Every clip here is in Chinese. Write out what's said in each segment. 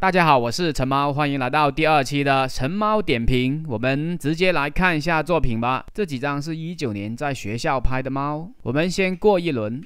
大家好，我是陈猫，欢迎来到第二期的陈猫点评。我们直接来看一下作品吧。这几张是一九年在学校拍的猫。我们先过一轮。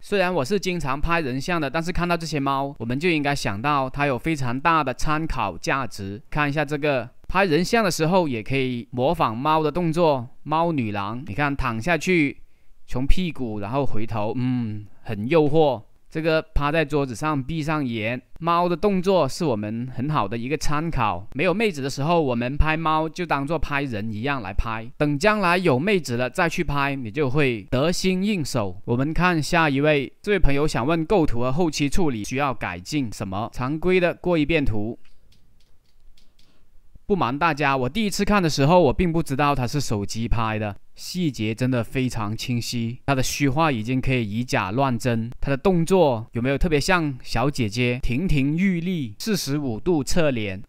虽然我是经常拍人像的，但是看到这些猫，我们就应该想到它有非常大的参考价值。看一下这个，拍人像的时候也可以模仿猫的动作，猫女郎。你看，躺下去，从屁股，然后回头，嗯，很诱惑。这个趴在桌子上闭上眼，猫的动作是我们很好的一个参考。没有妹子的时候，我们拍猫就当做拍人一样来拍。等将来有妹子了再去拍，你就会得心应手。我们看下一位，这位朋友想问构图和后期处理需要改进什么？常规的过一遍图。不瞒大家，我第一次看的时候，我并不知道它是手机拍的。细节真的非常清晰，它的虚化已经可以以假乱真。它的动作有没有特别像小姐姐亭亭玉立四十五度侧脸？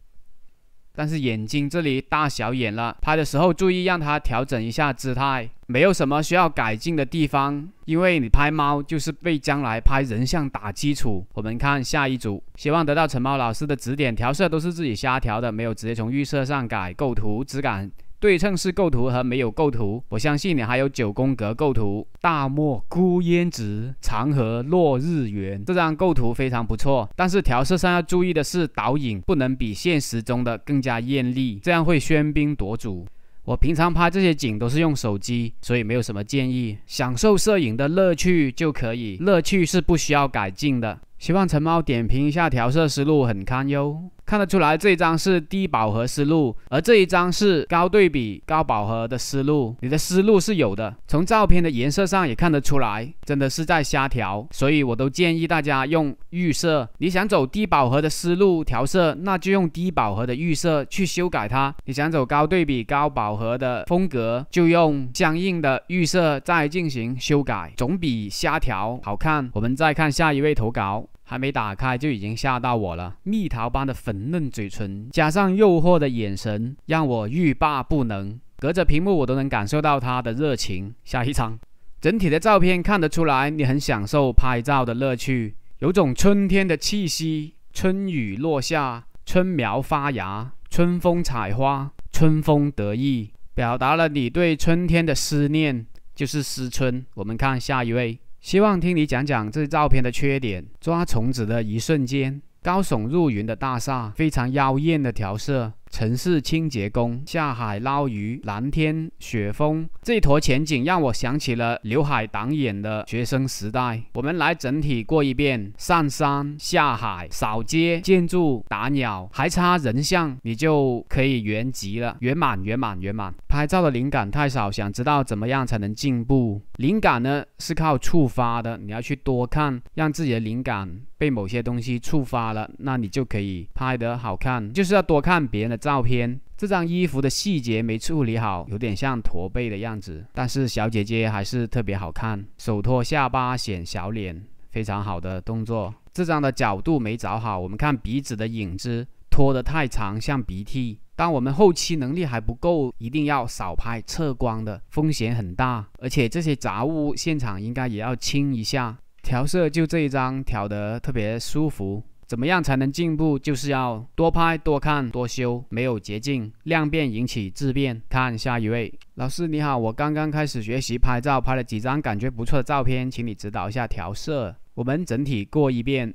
但是眼睛这里大小眼了，拍的时候注意让它调整一下姿态。没有什么需要改进的地方，因为你拍猫就是为将来拍人像打基础。我们看下一组，希望得到陈猫老师的指点。调色都是自己瞎调的，没有直接从预设上改。构图、质感。对称式构图和没有构图，我相信你还有九宫格构图。大漠孤烟直，长河落日圆，这张构图非常不错。但是调色上要注意的是，导影不能比现实中的更加艳丽，这样会喧宾夺主。我平常拍这些景都是用手机，所以没有什么建议，享受摄影的乐趣就可以，乐趣是不需要改进的。希望陈猫点评一下调色思路，很堪忧。看得出来，这一张是低饱和思路，而这一张是高对比、高饱和的思路。你的思路是有的，从照片的颜色上也看得出来，真的是在瞎调。所以我都建议大家用预设。你想走低饱和的思路调色，那就用低饱和的预设去修改它；你想走高对比、高饱和的风格，就用相应的预设再进行修改，总比瞎调好看。我们再看下一位投稿。还没打开就已经吓到我了，蜜桃般的粉嫩嘴唇加上诱惑的眼神，让我欲罢不能。隔着屏幕我都能感受到他的热情。下一张，整体的照片看得出来，你很享受拍照的乐趣，有种春天的气息。春雨落下，春苗发芽，春风采花，春风得意，表达了你对春天的思念，就是思春。我们看下一位。希望听你讲讲这照片的缺点。抓虫子的一瞬间，高耸入云的大厦，非常妖艳的调色。城市清洁工下海捞鱼，蓝天雪峰，这坨前景让我想起了刘海挡眼的学生时代。我们来整体过一遍：上山、下海、扫街、建筑、打鸟，还差人像，你就可以圆级了，圆满、圆满、圆满。拍照的灵感太少，想知道怎么样才能进步？灵感呢是靠触发的，你要去多看，让自己的灵感。被某些东西触发了，那你就可以拍得好看。就是要多看别人的照片。这张衣服的细节没处理好，有点像驼背的样子。但是小姐姐还是特别好看，手托下巴显小脸，非常好的动作。这张的角度没找好，我们看鼻子的影子拖得太长，像鼻涕。当我们后期能力还不够，一定要少拍侧光的，风险很大。而且这些杂物现场应该也要清一下。调色就这一张调得特别舒服，怎么样才能进步？就是要多拍、多看、多修，没有捷径，量变引起质变。看下一位老师你好，我刚刚开始学习拍照，拍了几张感觉不错的照片，请你指导一下调色。我们整体过一遍。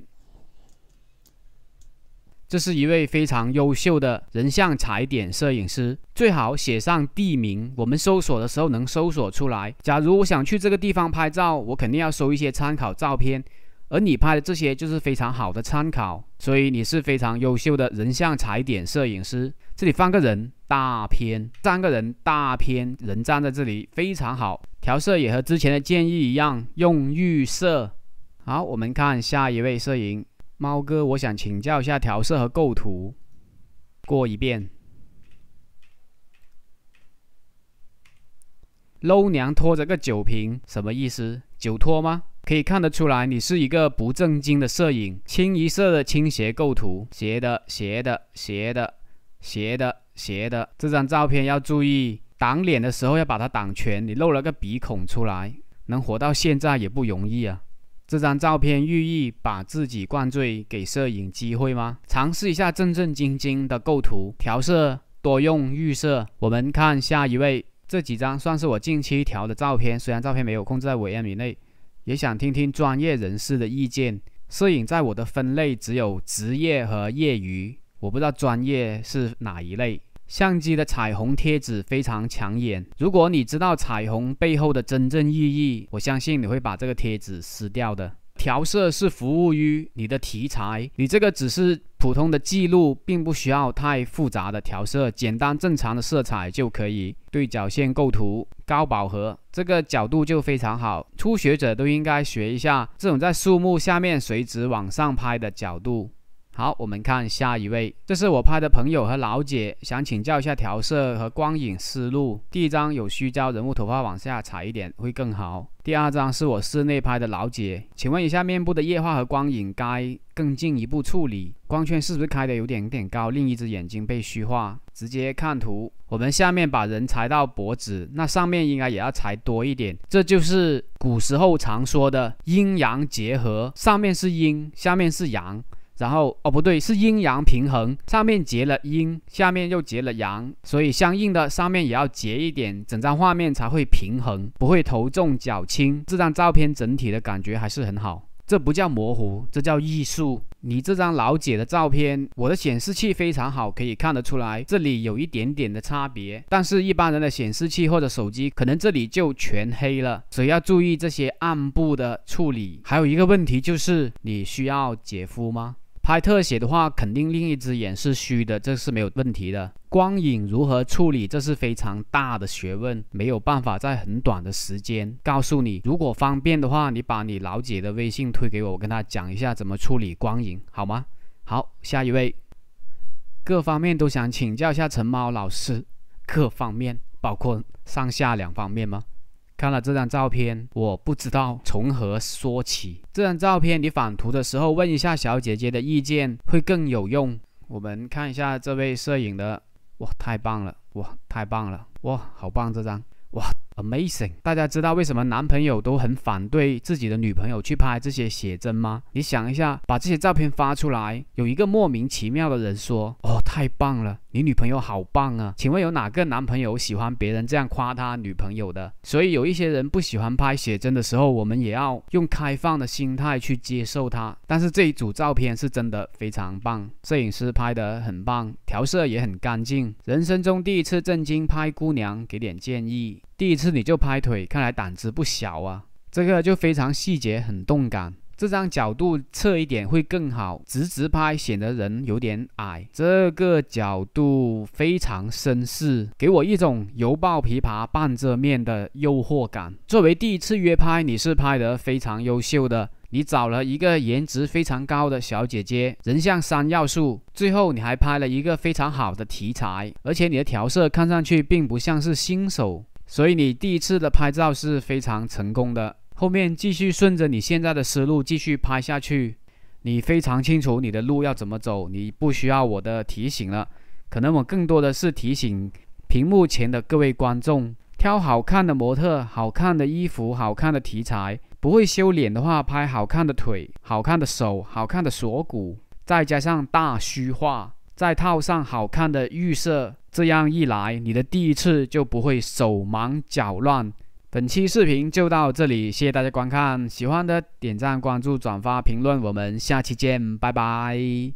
这是一位非常优秀的人像踩点摄影师，最好写上地名，我们搜索的时候能搜索出来。假如我想去这个地方拍照，我肯定要搜一些参考照片，而你拍的这些就是非常好的参考，所以你是非常优秀的人像踩点摄影师。这里放个人大片，三个人大片，人站在这里非常好，调色也和之前的建议一样，用预设。好，我们看下一位摄影。猫哥，我想请教一下调色和构图，过一遍。搂娘拖着个酒瓶，什么意思？酒托吗？可以看得出来，你是一个不正经的摄影，清一色的倾斜构图，斜的、斜的、斜的、斜的、斜的。这张照片要注意，挡脸的时候要把它挡全，你露了个鼻孔出来，能活到现在也不容易啊。这张照片寓意把自己灌醉，给摄影机会吗？尝试一下正正经经的构图、调色，多用预设。我们看下一位，这几张算是我近期调的照片，虽然照片没有控制在五 m 以内，也想听听专业人士的意见。摄影在我的分类只有职业和业余，我不知道专业是哪一类。相机的彩虹贴纸非常抢眼。如果你知道彩虹背后的真正意义，我相信你会把这个贴纸撕掉的。调色是服务于你的题材，你这个只是普通的记录，并不需要太复杂的调色，简单正常的色彩就可以。对角线构图，高饱和，这个角度就非常好。初学者都应该学一下这种在树木下面垂直往上拍的角度。好，我们看下一位，这是我拍的朋友和老姐，想请教一下调色和光影思路。第一张有虚焦，人物头发往下裁一点会更好。第二张是我室内拍的老姐，请问一下面部的液化和光影该更进一步处理？光圈是不是开的有点点高？另一只眼睛被虚化，直接看图。我们下面把人裁到脖子，那上面应该也要裁多一点。这就是古时候常说的阴阳结合，上面是阴，下面是阳。然后哦不对，是阴阳平衡，上面结了阴，下面又结了阳，所以相应的上面也要结一点，整张画面才会平衡，不会头重脚轻。这张照片整体的感觉还是很好，这不叫模糊，这叫艺术。你这张老姐的照片，我的显示器非常好，可以看得出来这里有一点点的差别，但是，一般人的显示器或者手机可能这里就全黑了。所以要注意这些暗部的处理。还有一个问题就是，你需要姐夫吗？拍特写的话，肯定另一只眼是虚的，这是没有问题的。光影如何处理，这是非常大的学问，没有办法在很短的时间告诉你。如果方便的话，你把你老姐的微信推给我，我跟她讲一下怎么处理光影，好吗？好，下一位，各方面都想请教一下陈猫老师，各方面包括上下两方面吗？看了这张照片，我不知道从何说起。这张照片你返图的时候问一下小姐姐的意见会更有用。我们看一下这位摄影的，哇，太棒了，哇，太棒了，哇，好棒这张，哇，amazing！大家知道为什么男朋友都很反对自己的女朋友去拍这些写真吗？你想一下，把这些照片发出来，有一个莫名其妙的人说，哦，太棒了。你女朋友好棒啊，请问有哪个男朋友喜欢别人这样夸他女朋友的？所以有一些人不喜欢拍写真的时候，我们也要用开放的心态去接受他。但是这一组照片是真的非常棒，摄影师拍得很棒，调色也很干净。人生中第一次正经拍姑娘，给点建议。第一次你就拍腿，看来胆子不小啊。这个就非常细节，很动感。这张角度侧一点会更好，直直拍显得人有点矮。这个角度非常绅士，给我一种油抱琵琶半遮面的诱惑感。作为第一次约拍，你是拍得非常优秀的。你找了一个颜值非常高的小姐姐，人像三要素，最后你还拍了一个非常好的题材，而且你的调色看上去并不像是新手，所以你第一次的拍照是非常成功的。后面继续顺着你现在的思路继续拍下去，你非常清楚你的路要怎么走，你不需要我的提醒了。可能我更多的是提醒屏幕前的各位观众：挑好看的模特、好看的衣服、好看的题材。不会修脸的话，拍好看的腿、好看的手、好看的锁骨，再加上大虚化，再套上好看的预色，这样一来，你的第一次就不会手忙脚乱。本期视频就到这里，谢谢大家观看。喜欢的点赞、关注、转发、评论，我们下期见，拜拜。